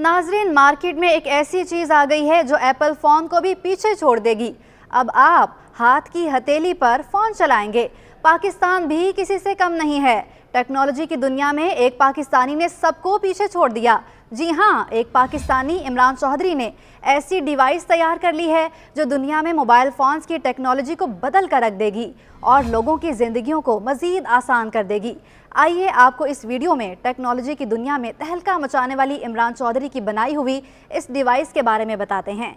नाजरीन मार्केट में एक ऐसी चीज़ आ गई है जो एप्पल फ़ोन को भी पीछे छोड़ देगी अब आप हाथ की हथेली पर फ़ोन चलाएंगे पाकिस्तान भी किसी से कम नहीं है टेक्नोलॉजी की दुनिया में एक पाकिस्तानी ने सबको पीछे छोड़ दिया जी हाँ एक पाकिस्तानी इमरान चौधरी ने ऐसी डिवाइस तैयार कर ली है जो दुनिया में मोबाइल फ़ोन्स की टेक्नोलॉजी को बदल कर रख देगी और लोगों की ज़िंदगियों को मज़ीद आसान कर देगी आइए आपको इस वीडियो में टेक्नोलॉजी की दुनिया में तहलका मचाने वाली इमरान चौधरी की बनाई हुई इस डिवाइस के बारे में बताते हैं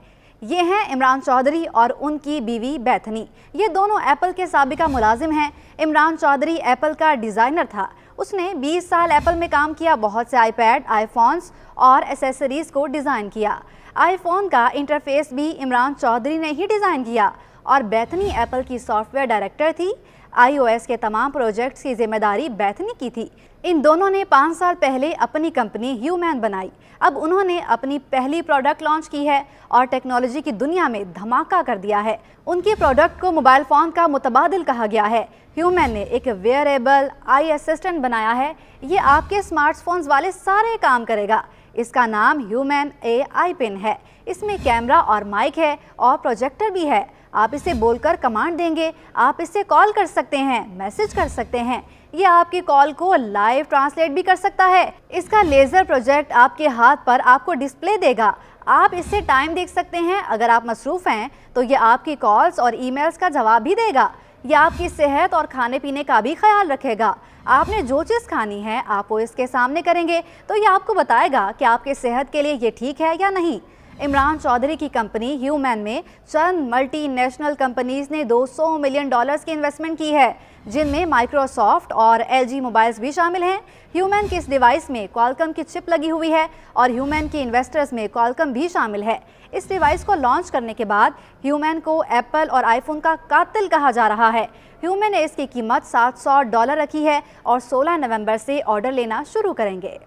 ये हैं इमरान चौधरी और उनकी बीवी बैथनी ये दोनों एप्पल के सबका मुलाजिम हैं इमरान चौधरी एप्पल का डिज़ाइनर था उसने 20 साल एप्पल में काम किया बहुत से आईपैड, आईफोन्स और एसेसरीज़ को डिज़ाइन किया आईफोन का इंटरफेस भी इमरान चौधरी ने ही डिज़ाइन किया और बैथनी एप्पल की सॉफ्टवेयर डायरेक्टर थी आईओएस के तमाम प्रोजेक्ट्स की जिम्मेदारी बैथनी की थी इन दोनों ने पाँच साल पहले अपनी कंपनी ह्यूमैन बनाई अब उन्होंने अपनी पहली प्रोडक्ट लॉन्च की है और टेक्नोलॉजी की दुनिया में धमाका कर दिया है उनके प्रोडक्ट को मोबाइल फ़ोन का मुतबादल कहा गया है ह्यूमैन ने एक वेयरेबल आई असिस्टेंट बनाया है ये आपके स्मार्टफोन्स वाले सारे काम करेगा इसका नाम ह्यूमन ए आई पिन है इसमें कैमरा और माइक है और प्रोजेक्टर भी है आप इसे बोलकर कमांड देंगे आप इसे कॉल कर सकते हैं मैसेज कर सकते हैं ये आपकी कॉल को लाइव ट्रांसलेट भी कर सकता है इसका लेज़र प्रोजेक्ट आपके हाथ पर आपको डिस्प्ले देगा आप इससे टाइम देख सकते हैं अगर आप मसरूफ़ हैं तो ये आपकी कॉल्स और ईमेल्स का जवाब भी देगा यह आपकी सेहत और खाने पीने का भी ख्याल रखेगा आपने जो चीज़ खानी है आप वो इसके सामने करेंगे तो ये आपको बताएगा कि आपके सेहत के लिए ये ठीक है या नहीं इमरान चौधरी की कंपनी ह्यूमैन में चंद मल्टीनेशनल कंपनीज ने 200 मिलियन डॉलर्स की इन्वेस्टमेंट की है जिनमें माइक्रोसॉफ्ट और एलजी मोबाइल्स भी शामिल हैं ह्यूमन के इस डिवाइस में कॉलकम की चिप लगी हुई है और ह्यूमन के इन्वेस्टर्स में कॉलकम भी शामिल है इस डिवाइस को लॉन्च करने के बाद ह्यूमन को एप्पल और आईफोन का कातिल कहा जा रहा है ह्यूमन ने इसकी कीमत 700 डॉलर रखी है और 16 नवंबर से ऑर्डर लेना शुरू करेंगे